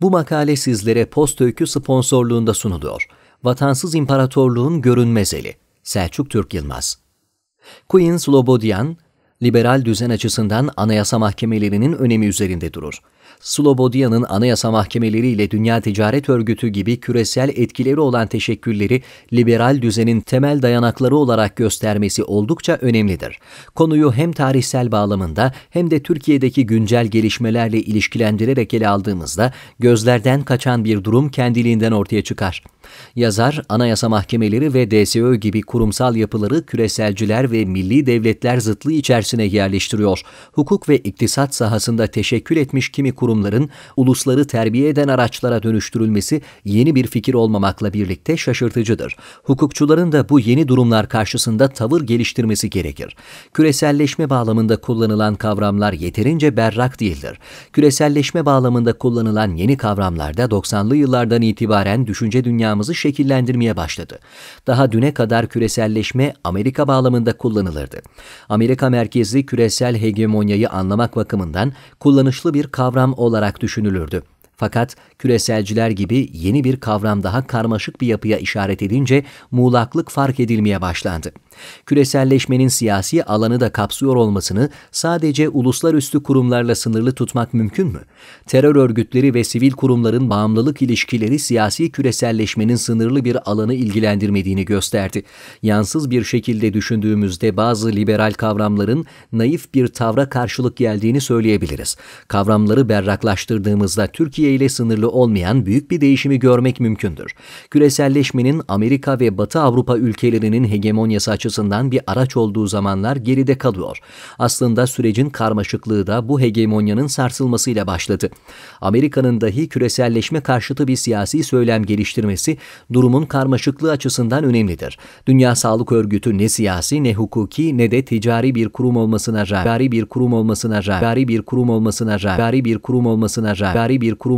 Bu makale sizlere Post Öykü sponsorluğunda sunuluyor. Vatansız İmparatorluğun Görünmez Eli, Selçuk Türk Yılmaz. Queen Slobodian, liberal düzen açısından anayasa mahkemelerinin önemi üzerinde durur. Slobodia'nın anayasa Mahkemeleri ile Dünya Ticaret Örgütü gibi küresel etkileri olan teşekkülleri liberal düzenin temel dayanakları olarak göstermesi oldukça önemlidir. Konuyu hem tarihsel bağlamında hem de Türkiye'deki güncel gelişmelerle ilişkilendirerek ele aldığımızda gözlerden kaçan bir durum kendiliğinden ortaya çıkar. Yazar, anayasa mahkemeleri ve DSÖ gibi kurumsal yapıları küreselciler ve milli devletler zıtlığı içerisine yerleştiriyor. Hukuk ve iktisat sahasında teşekkül etmiş kimi kurum kurumların ulusları terbiye eden araçlara dönüştürülmesi yeni bir fikir olmamakla birlikte şaşırtıcıdır. Hukukçuların da bu yeni durumlar karşısında tavır geliştirmesi gerekir. Küreselleşme bağlamında kullanılan kavramlar yeterince berrak değildir. Küreselleşme bağlamında kullanılan yeni kavramlarda 90'lı yıllardan itibaren düşünce dünyamızı şekillendirmeye başladı. Daha düne kadar küreselleşme Amerika bağlamında kullanılırdı. Amerika merkezli küresel hegemonyayı anlamak bakımından kullanışlı bir kavram olarak düşünülürdü. Fakat küreselciler gibi yeni bir kavram daha karmaşık bir yapıya işaret edince muğlaklık fark edilmeye başlandı. Küreselleşmenin siyasi alanı da kapsıyor olmasını sadece uluslararası kurumlarla sınırlı tutmak mümkün mü? Terör örgütleri ve sivil kurumların bağımlılık ilişkileri siyasi küreselleşmenin sınırlı bir alanı ilgilendirmediğini gösterdi. Yansız bir şekilde düşündüğümüzde bazı liberal kavramların naif bir tavra karşılık geldiğini söyleyebiliriz. Kavramları berraklaştırdığımızda Türkiye Türkiye ile sınırlı olmayan büyük bir değişimi görmek mümkündür. Küreselleşmenin Amerika ve Batı Avrupa ülkelerinin hegemonyası açısından bir araç olduğu zamanlar geride kalıyor. Aslında sürecin karmaşıklığı da bu hegemonyanın sarsılmasıyla başladı. Amerika'nın dahi küreselleşme karşıtı bir siyasi söylem geliştirmesi durumun karmaşıklığı açısından önemlidir. Dünya Sağlık Örgütü ne siyasi ne hukuki ne de ticari bir kurum olmasına rağmen, bir kurum olmasına rağmen, bir kurum olmasına rağmen, bir kurum olmasına rağmen, bir kurum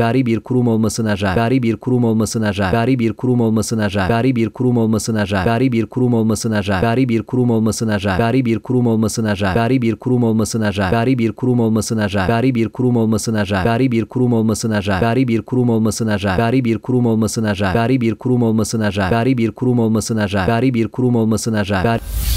rağbari bir kurum olmasına rağbari bir kurum olmasına rağbari bir kurum olmasına rağbari bir kurum olmasına rağbari bir kurum olmasına rağbari bir kurum olmasına rağbari bir kurum olmasına rağbari bir kurum olmasına rağbari bir kurum olmasına rağbari bir kurum olmasına rağbari bir kurum olmasına rağbari bir kurum olmasına rağbari bir kurum olmasına rağbari bir kurum olmasına rağbari bir kurum olmasına rağbari bir kurum olmasına rağbari